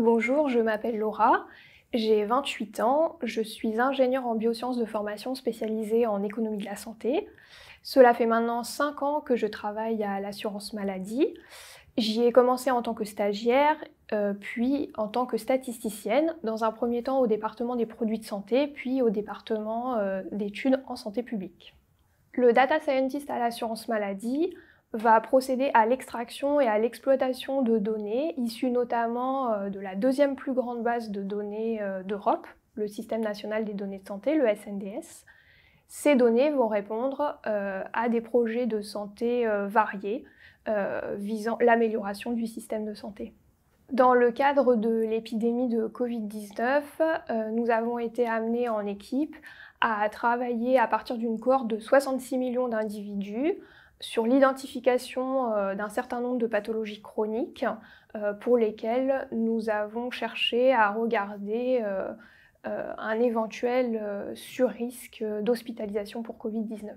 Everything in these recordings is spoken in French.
Bonjour, je m'appelle Laura, j'ai 28 ans, je suis ingénieure en biosciences de formation spécialisée en économie de la santé. Cela fait maintenant 5 ans que je travaille à l'assurance maladie. J'y ai commencé en tant que stagiaire, euh, puis en tant que statisticienne, dans un premier temps au département des produits de santé, puis au département euh, d'études en santé publique. Le data scientist à l'assurance maladie, va procéder à l'extraction et à l'exploitation de données issues notamment euh, de la deuxième plus grande base de données euh, d'Europe, le Système national des données de santé, le SNDS. Ces données vont répondre euh, à des projets de santé variés visant l'amélioration du système de santé. Dans le cadre de l'épidémie de Covid-19, nous avons été amenés en équipe à travailler à partir d'une cohorte de 66 millions d'individus sur l'identification euh, d'un certain nombre de pathologies chroniques euh, pour lesquelles nous avons cherché à regarder euh, un éventuel sur-risque d'hospitalisation pour Covid-19.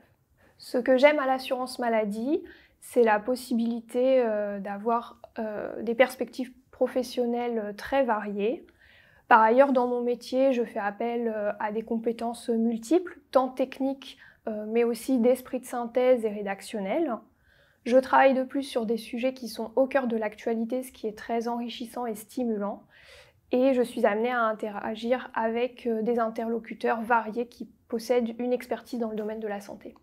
Ce que j'aime à l'assurance maladie, c'est la possibilité d'avoir des perspectives professionnelles très variées. Par ailleurs, dans mon métier, je fais appel à des compétences multiples, tant techniques euh, mais aussi d'esprit de synthèse et rédactionnel. Je travaille de plus sur des sujets qui sont au cœur de l'actualité, ce qui est très enrichissant et stimulant. Et je suis amenée à interagir avec euh, des interlocuteurs variés qui possèdent une expertise dans le domaine de la santé.